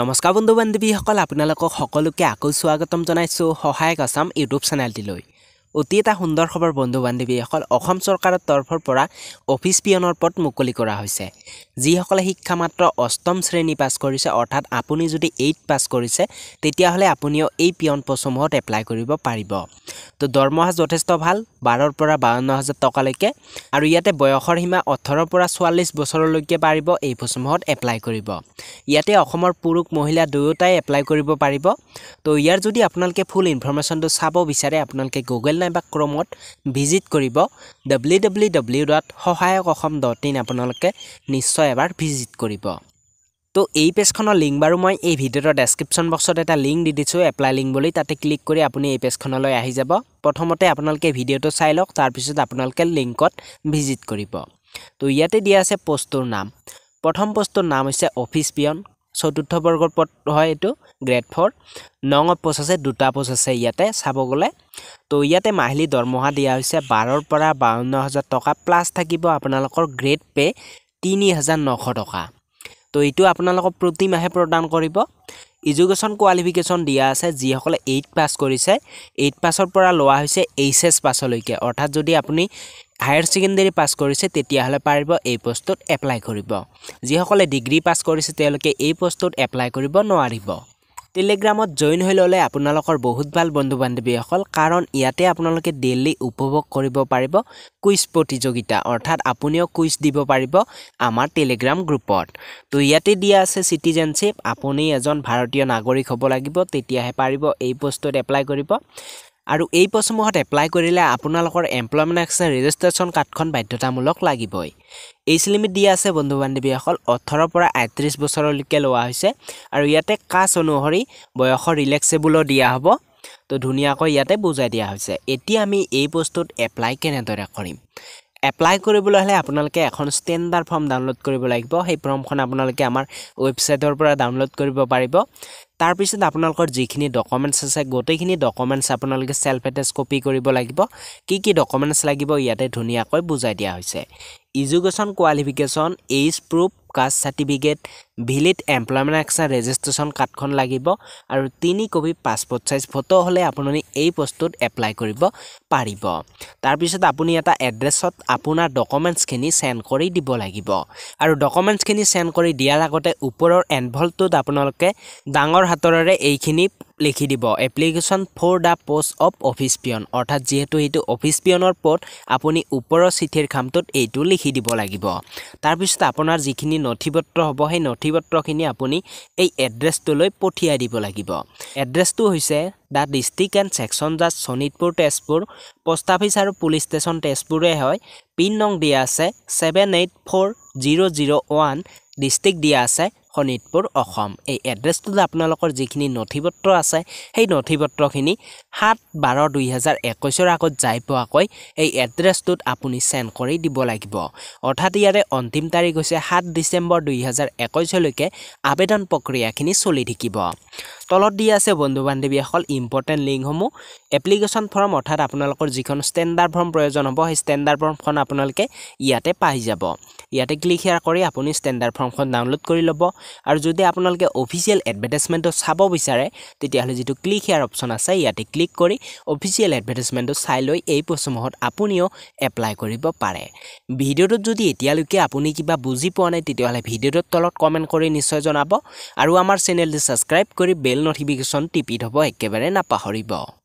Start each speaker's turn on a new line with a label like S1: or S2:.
S1: নমস্কাৰ বন্ধু বান্ধৱীসকল আপোনালোকক সকলোকে আকৌ স্বাগতম জনাইছোঁ সহায়ক আছাম ইউটিউব চেনেলটিলৈ অতি এটা সুন্দৰ খবৰ বন্ধু বান্ধৱীসকল অসম চৰকাৰৰ তৰফৰ পৰা অফিচ পিয়নৰ পদ মুকলি কৰা হৈছে যিসকলে শিক্ষা মাত্ৰ অষ্টম শ্ৰেণী পাছ কৰিছে অৰ্থাৎ আপুনি যদি এইট পাছ কৰিছে তেতিয়াহ'লে আপুনিও এই পিয়ন পদসমূহত এপ্লাই কৰিব পাৰিব তো দৰমহা যথেষ্ট ভাল বাৰৰ পৰা বাৱন্ন হাজাৰ টকালৈকে আৰু ইয়াতে বয়সৰ সীমা ওঠৰৰ পৰা চৌৰাল্লিছ বছৰলৈকে পাৰিব এই পদসমূহত এপ্লাই কৰিব ইয়াতে অসমৰ পুৰুষ মহিলা দুয়োটাই এপ্লাই কৰিব পাৰিব তো ইয়াৰ যদি আপোনালোকে ফুল ইনফৰমেশ্যনটো চাব বিচাৰে আপোনালোকে গুগল নাইবা ক্ৰমত ভিজিট কৰিব ডাব্লিউ ডাব্লিউ ডাব্লিউ ডট সহায়ক অসম ডট ইন আপোনালোকে নিশ্চয় এবাৰ ভিজিট কৰিব তো এই পেজখনৰ লিংক বাৰু মই এই ভিডিঅ'টোৰ ডেছক্ৰিপশ্যন বক্সত এটা লিংক দি দিছোঁ এপ্লাই লিংক বুলি তাতে ক্লিক কৰি আপুনি এই পেজখনলৈ আহি যাব প্ৰথমতে আপোনালোকে ভিডিঅ'টো চাই লওক তাৰপিছত আপোনালোকে লিংকত ভিজিট কৰিব তো ইয়াতে দিয়া আছে প'ষ্টটোৰ নাম প্ৰথম প'ষ্টটোৰ নাম হৈছে অফিচ পিয়ন চতুৰ্থ বৰ্গৰ পদ হয় এইটো গ্ৰেড ফ'ৰ নং অফ পোষ্ট আছে দুটা পোষ্ট আছে ইয়াতে চাব গ'লে তো ইয়াতে মাহিলী দৰমহা দিয়া হৈছে বাৰৰ পৰা বাৱন্ন হাজাৰ টকা প্লাছ থাকিব আপোনালোকৰ গ্ৰেড পে' তিনি হাজাৰ নশ টকা তো এইটো আপোনালোকক প্ৰতি মাহে প্ৰদান কৰিব ইজুকেশ্যন কোৱালিফিকেশ্যন দিয়া আছে যিসকলে এইট পাছ কৰিছে এইট পাছৰ পৰা লোৱা হৈছে এইচ এছ পাছলৈকে অৰ্থাৎ যদি আপুনি হায়াৰ ছেকেণ্ডেৰী পাছ কৰিছে তেতিয়াহ'লে পাৰিব এই পষ্টত এপ্লাই কৰিব যিসকলে ডিগ্ৰী পাছ কৰিছে তেওঁলোকে এই পষ্টত এপ্লাই কৰিব নোৱাৰিব টেলিগ্ৰামত জইন হৈ ল'লে আপোনালোকৰ বহুত ভাল বন্ধু বান্ধৱীসকল কাৰণ ইয়াতে আপোনালোকে ডেইলি উপভোগ কৰিব পাৰিব কুইজ প্ৰতিযোগিতা অৰ্থাৎ আপুনিও কুইজ দিব পাৰিব আমাৰ টেলিগ্ৰাম গ্ৰুপত তো ইয়াতে দিয়া আছে চিটিজেনশ্বিপ আপুনি এজন ভাৰতীয় নাগৰিক হ'ব লাগিব তেতিয়াহে পাৰিব এই পষ্টত এপ্লাই কৰিব আৰু এই পচসমূহত এপ্লাই কৰিলে আপোনালোকৰ এমপ্লয়মেণ্ট একশ্যন ৰেজিষ্ট্ৰেশ্যন কাৰ্ডখন বাধ্যতামূলক লাগিবই এইচ লিমিট দিয়া আছে বন্ধু বান্ধৱীসকল ওঠৰৰ পৰা আঠত্ৰিছ বছৰলৈকে লোৱা হৈছে আৰু ইয়াতে কাছ অনুসৰি বয়সৰ ৰিলেক্সেবলো দিয়া হ'ব তো ধুনীয়াকৈ ইয়াতে বুজাই দিয়া হৈছে এতিয়া আমি এই বস্তুত এপ্লাই কেনেদৰে কৰিম এপ্লাই কৰিবলৈ হ'লে আপোনালোকে এখন ষ্টেণ্ডাৰ্ড ফৰ্ম ডাউনলোড কৰিব লাগিব সেই ফৰ্মখন আপোনালোকে আমাৰ ৱেবছাইটৰ পৰা ডাউনলোড কৰিব পাৰিব তাৰপিছত আপোনালোকৰ যিখিনি ডকুমেণ্টছ আছে গোটেইখিনি ডকুমেণ্টছ আপোনালোকে ছেল্ফ এটেষ্ট কপি কৰিব লাগিব কি কি ডকুমেণ্টছ লাগিব ইয়াতে ধুনীয়াকৈ বুজাই দিয়া হৈছে education qualification age proof caste certificate ভিলিত এমপ্লয়মেণ্ট এক্সা ৰেজিষ্ট্ৰেশ্যন কাৰ্ডখন লাগিব আৰু তিনি কপি পাছপৰ্ট ছাইজ ফটো হ'লে আপুনি এই বস্তুত এপ্লাই কৰিব পাৰিব তাৰপিছত আপুনি এটা এড্ৰেছত আপোনাৰ ডকুমেণ্টছখিনি চেণ্ড কৰি দিব লাগিব আৰু ডকুমেণ্টছখিনি চেণ্ড কৰি দিয়াৰ আগতে ওপৰৰ এনভলভটোত আপোনালোকে ডাঙৰ হাতৰে এইখিনি লিখি দিব application for the post of office peon অৰ্থাৎ যিহেতু এইটো অফিচ পিয়নৰ পদ আপুনি ওপৰৰ চিঠিৰ কামটোত এইটো লিখি দিব লাগিব তাৰপিছত আপোনাৰ যিখিনি নথিপত্ৰ হ'ব সেই নথিপত্ৰখিনি আপুনি এই এড্ৰেছটোলৈ পঠিয়াই দিব লাগিব এড্ৰেছটো হৈছে দ্য ডিষ্ট্ৰিক্ট এণ্ড ছেকশ্যন জাজ শোণিতপুৰ তেজপুৰ পষ্ট অফিচ আৰু পুলিচ ষ্টেচন তেজপুৰে হয় পিন নং দিয়া আছে seven eight four zero' zero' one district দিয়া আছে শোণিতপুৰ অসম এই এড্ৰেছটোত আপোনালোকৰ যিখিনি নথিপত্ৰ আছে সেই নথিপত্ৰখিনি সাত বাৰ দুহেজাৰ একৈছৰ আগত যাই পোৱাকৈ এই এড্ৰেছটোত আপুনি চেণ্ড কৰি দিব লাগিব অৰ্থাৎ ইয়াৰে অন্তিম তাৰিখ হৈছে সাত ডিচেম্বৰ দুহেজাৰ একৈছলৈকে আবেদন প্ৰক্ৰিয়াখিনি চলি থাকিব তলত দি আছে বন্ধু বান্ধৱীসকল ইম্পৰ্টেণ্ট লিংকসমূহ এপ্লিকেশ্যন ফৰ্ম অৰ্থাৎ আপোনালোকৰ যিখন ষ্টেণ্ডাৰ্ড ফৰ্ম প্ৰয়োজন হ'ব সেই ষ্টেণ্ডাৰ্ড ফৰ্মখন আপোনালোকে ইয়াতে পাই যাব ইয়াতে ক্লিক শ্বেয়াৰ কৰি আপুনি ষ্টেণ্ডাৰ্ড ফৰ্মখন ডাউনলোড কৰি ল'ব আৰু যদি আপোনালোকে অফিচিয়েল এডভাৰটাইজমেণ্টটো চাব বিচাৰে তেতিয়াহ'লে যিটো ক্লিক হেয়াৰ অপশ্যন আছে ইয়াতে ক্লিক কৰি অফিচিয়েল এডভাৰটাইজমেণ্টটো চাই লৈ এই পোষ্টসমূহত আপুনিও এপ্লাই কৰিব পাৰে ভিডিঅ'টোত যদি এতিয়ালৈকে আপুনি কিবা বুজি পোৱা নাই তেতিয়াহ'লে ভিডিঅ'টোত তলত কমেণ্ট কৰি নিশ্চয় জনাব আৰু আমাৰ চেনেলটো ছাবস্ক্ৰাইব কৰি বেল নটিফিকেশ্যন টিপি থ'ব একেবাৰে নাপাহৰিব